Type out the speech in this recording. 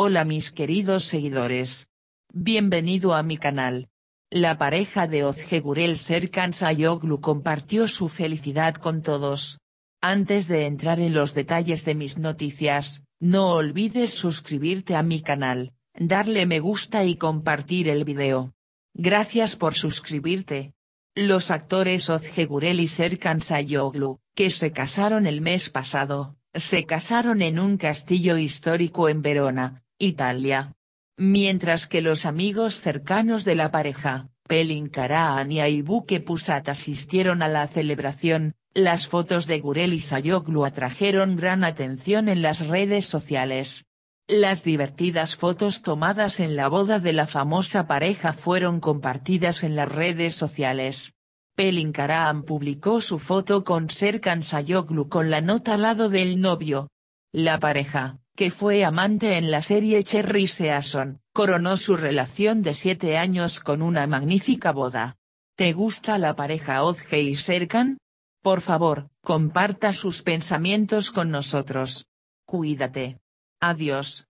Hola mis queridos seguidores. Bienvenido a mi canal. La pareja de Ozhegurel Serkan Sayoglu compartió su felicidad con todos. Antes de entrar en los detalles de mis noticias, no olvides suscribirte a mi canal, darle me gusta y compartir el video. Gracias por suscribirte. Los actores Ozhegurel y Serkan Sayoglu, que se casaron el mes pasado, se casaron en un castillo histórico en Verona, Italia. Mientras que los amigos cercanos de la pareja, Pelin Karahan y Buke Pusat asistieron a la celebración, las fotos de Gurel y Sayoglu atrajeron gran atención en las redes sociales. Las divertidas fotos tomadas en la boda de la famosa pareja fueron compartidas en las redes sociales. Pelin Karahan publicó su foto con Serkan Sayoglu con la nota al lado del novio, la pareja, que fue amante en la serie Cherry Season, coronó su relación de siete años con una magnífica boda. ¿Te gusta la pareja Ozge y Serkan? Por favor, comparta sus pensamientos con nosotros. Cuídate. Adiós.